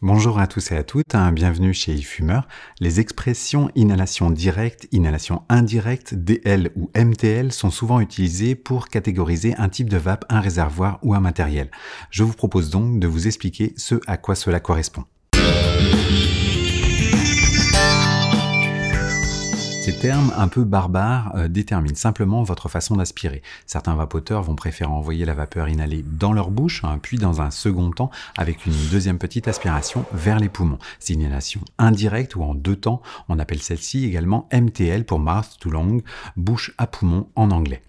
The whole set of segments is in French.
Bonjour à tous et à toutes, hein, bienvenue chez iFumeur. Les expressions inhalation directe, inhalation indirecte, DL ou MTL sont souvent utilisées pour catégoriser un type de vape, un réservoir ou un matériel. Je vous propose donc de vous expliquer ce à quoi cela correspond. Ces termes un peu barbares euh, déterminent simplement votre façon d'aspirer. Certains vapoteurs vont préférer envoyer la vapeur inhalée dans leur bouche, hein, puis dans un second temps, avec une deuxième petite aspiration vers les poumons. C'est une inhalation indirecte ou en deux temps. On appelle celle-ci également MTL pour mouth to lung, bouche à poumon en anglais.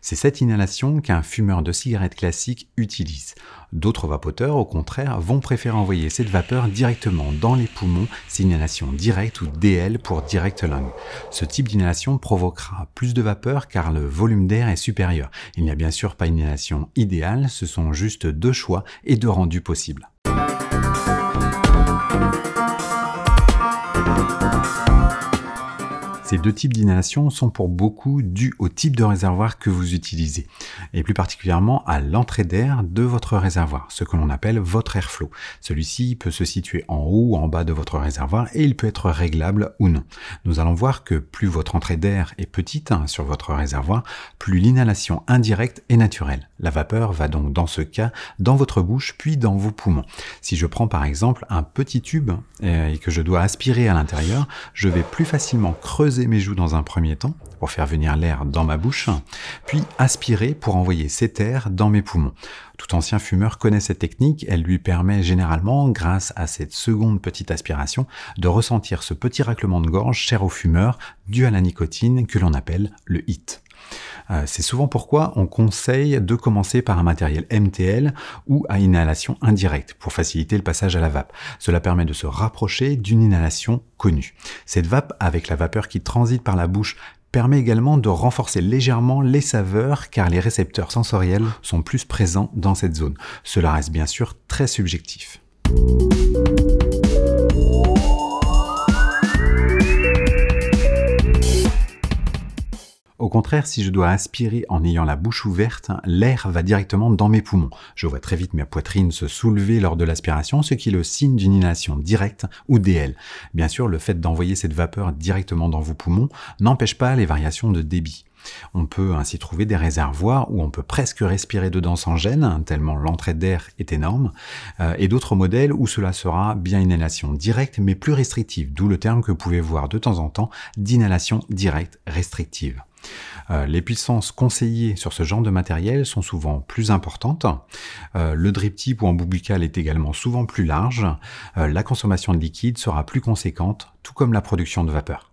C'est cette inhalation qu'un fumeur de cigarette classique utilise. D'autres vapoteurs, au contraire, vont préférer envoyer cette vapeur directement dans les poumons, c'est inhalation directe ou DL pour direct lung. Ce type d'inhalation provoquera plus de vapeur car le volume d'air est supérieur. Il n'y a bien sûr pas une inhalation idéale, ce sont juste deux choix et deux rendus possibles. Ces deux types d'inhalation sont pour beaucoup dus au type de réservoir que vous utilisez, et plus particulièrement à l'entrée d'air de votre réservoir, ce que l'on appelle votre airflow. Celui-ci peut se situer en haut ou en bas de votre réservoir et il peut être réglable ou non. Nous allons voir que plus votre entrée d'air est petite hein, sur votre réservoir, plus l'inhalation indirecte est naturelle. La vapeur va donc dans ce cas dans votre bouche puis dans vos poumons. Si je prends par exemple un petit tube euh, et que je dois aspirer à l'intérieur, je vais plus facilement creuser mes joues dans un premier temps pour faire venir l'air dans ma bouche, puis aspirer pour envoyer cet air dans mes poumons. Tout ancien fumeur connaît cette technique, elle lui permet généralement, grâce à cette seconde petite aspiration, de ressentir ce petit raclement de gorge cher aux fumeurs dû à la nicotine que l'on appelle le hit. Euh, c'est souvent pourquoi on conseille de commencer par un matériel MTL ou à inhalation indirecte pour faciliter le passage à la vape. Cela permet de se rapprocher d'une inhalation connue. Cette vape, avec la vapeur qui transite par la bouche, permet également de renforcer légèrement les saveurs car les récepteurs sensoriels sont plus présents dans cette zone. Cela reste bien sûr très subjectif. contraire, si je dois aspirer en ayant la bouche ouverte, l'air va directement dans mes poumons. Je vois très vite ma poitrine se soulever lors de l'aspiration, ce qui est le signe d'une inhalation directe ou DL. Bien sûr, le fait d'envoyer cette vapeur directement dans vos poumons n'empêche pas les variations de débit. On peut ainsi trouver des réservoirs où on peut presque respirer dedans sans gêne, tellement l'entrée d'air est énorme, euh, et d'autres modèles où cela sera bien une inhalation directe mais plus restrictive, d'où le terme que vous pouvez voir de temps en temps d'inhalation directe restrictive. Euh, les puissances conseillées sur ce genre de matériel sont souvent plus importantes. Euh, le drip tip ou en est également souvent plus large. Euh, la consommation de liquide sera plus conséquente, tout comme la production de vapeur.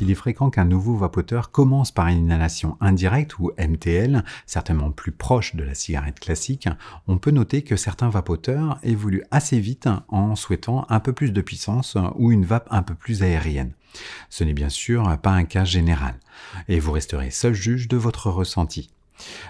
il est fréquent qu'un nouveau vapoteur commence par une inhalation indirecte ou MTL, certainement plus proche de la cigarette classique, on peut noter que certains vapoteurs évoluent assez vite en souhaitant un peu plus de puissance ou une vape un peu plus aérienne. Ce n'est bien sûr pas un cas général, et vous resterez seul juge de votre ressenti.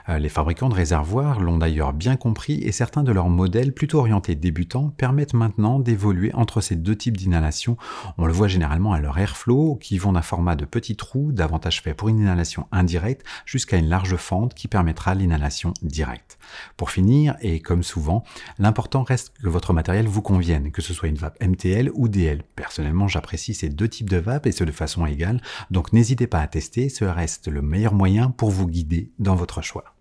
Euh, les fabricants de réservoirs l'ont d'ailleurs bien compris et certains de leurs modèles plutôt orientés débutants permettent maintenant d'évoluer entre ces deux types d'inhalation. On le voit généralement à leur airflow qui vont d'un format de petit trou, davantage fait pour une inhalation indirecte, jusqu'à une large fente qui permettra l'inhalation directe. Pour finir, et comme souvent, l'important reste que votre matériel vous convienne, que ce soit une vape MTL ou DL. Personnellement, j'apprécie ces deux types de vape et ce de façon égale, donc n'hésitez pas à tester, ce reste le meilleur moyen pour vous guider dans votre choix.